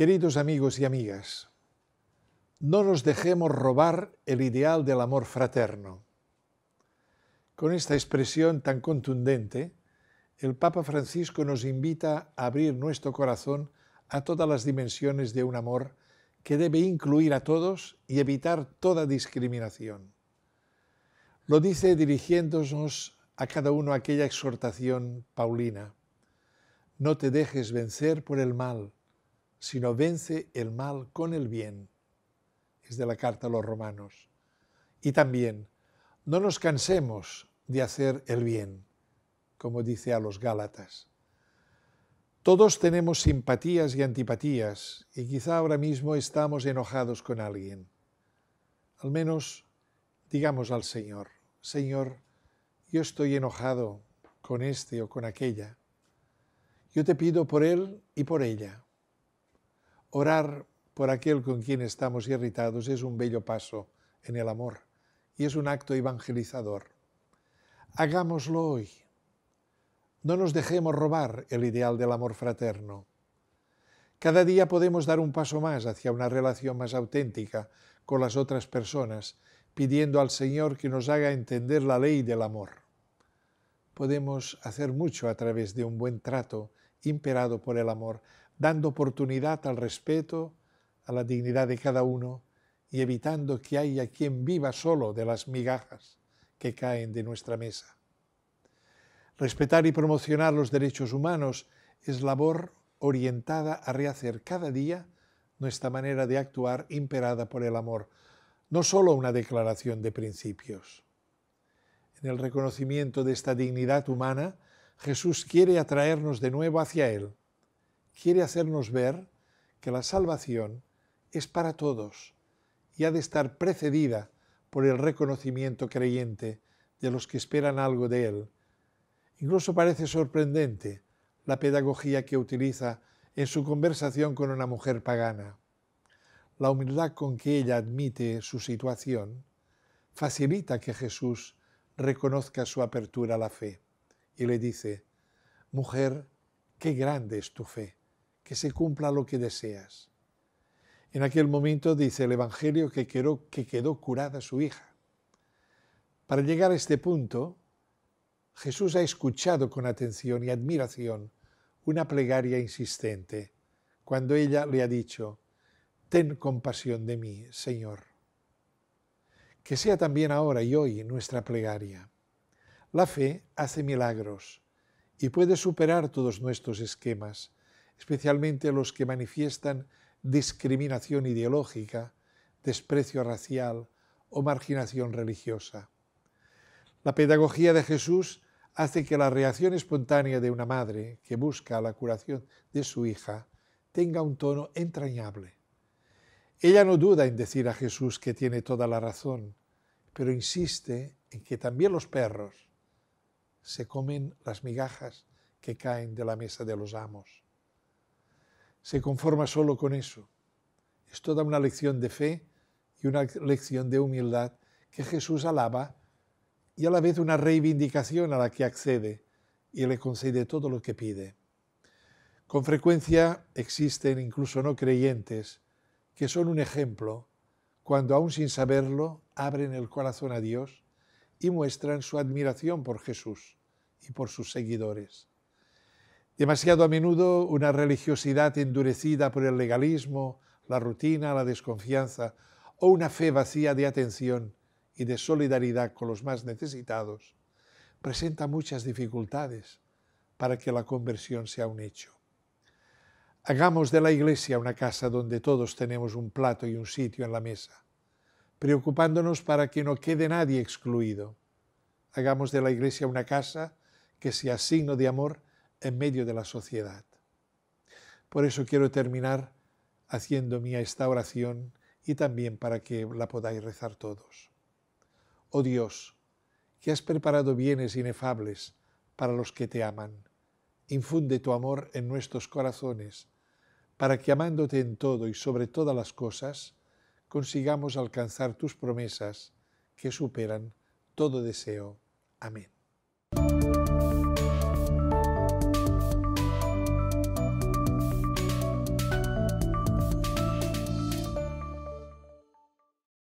Queridos amigos y amigas, no nos dejemos robar el ideal del amor fraterno. Con esta expresión tan contundente, el Papa Francisco nos invita a abrir nuestro corazón a todas las dimensiones de un amor que debe incluir a todos y evitar toda discriminación. Lo dice dirigiéndonos a cada uno aquella exhortación paulina. No te dejes vencer por el mal, sino vence el mal con el bien. Es de la carta a los romanos. Y también, no nos cansemos de hacer el bien, como dice a los Gálatas. Todos tenemos simpatías y antipatías y quizá ahora mismo estamos enojados con alguien. Al menos digamos al Señor, Señor, yo estoy enojado con este o con aquella. Yo te pido por él y por ella Orar por aquel con quien estamos irritados es un bello paso en el amor y es un acto evangelizador. Hagámoslo hoy. No nos dejemos robar el ideal del amor fraterno. Cada día podemos dar un paso más hacia una relación más auténtica con las otras personas, pidiendo al Señor que nos haga entender la ley del amor. Podemos hacer mucho a través de un buen trato imperado por el amor dando oportunidad al respeto, a la dignidad de cada uno y evitando que haya quien viva solo de las migajas que caen de nuestra mesa. Respetar y promocionar los derechos humanos es labor orientada a rehacer cada día nuestra manera de actuar imperada por el amor, no solo una declaración de principios. En el reconocimiento de esta dignidad humana, Jesús quiere atraernos de nuevo hacia Él, quiere hacernos ver que la salvación es para todos y ha de estar precedida por el reconocimiento creyente de los que esperan algo de él. Incluso parece sorprendente la pedagogía que utiliza en su conversación con una mujer pagana. La humildad con que ella admite su situación facilita que Jesús reconozca su apertura a la fe y le dice, Mujer, qué grande es tu fe que se cumpla lo que deseas. En aquel momento dice el Evangelio que quedó, que quedó curada su hija. Para llegar a este punto, Jesús ha escuchado con atención y admiración una plegaria insistente, cuando ella le ha dicho, Ten compasión de mí, Señor. Que sea también ahora y hoy nuestra plegaria. La fe hace milagros y puede superar todos nuestros esquemas especialmente los que manifiestan discriminación ideológica, desprecio racial o marginación religiosa. La pedagogía de Jesús hace que la reacción espontánea de una madre que busca la curación de su hija tenga un tono entrañable. Ella no duda en decir a Jesús que tiene toda la razón, pero insiste en que también los perros se comen las migajas que caen de la mesa de los amos se conforma solo con eso. Es toda una lección de fe y una lección de humildad que Jesús alaba y a la vez una reivindicación a la que accede y le concede todo lo que pide. Con frecuencia existen incluso no creyentes que son un ejemplo cuando aún sin saberlo abren el corazón a Dios y muestran su admiración por Jesús y por sus seguidores. Demasiado a menudo una religiosidad endurecida por el legalismo, la rutina, la desconfianza o una fe vacía de atención y de solidaridad con los más necesitados presenta muchas dificultades para que la conversión sea un hecho. Hagamos de la iglesia una casa donde todos tenemos un plato y un sitio en la mesa, preocupándonos para que no quede nadie excluido. Hagamos de la iglesia una casa que sea signo de amor en medio de la sociedad. Por eso quiero terminar haciendo mía esta oración y también para que la podáis rezar todos. Oh Dios, que has preparado bienes inefables para los que te aman, infunde tu amor en nuestros corazones, para que amándote en todo y sobre todas las cosas, consigamos alcanzar tus promesas que superan todo deseo. Amén.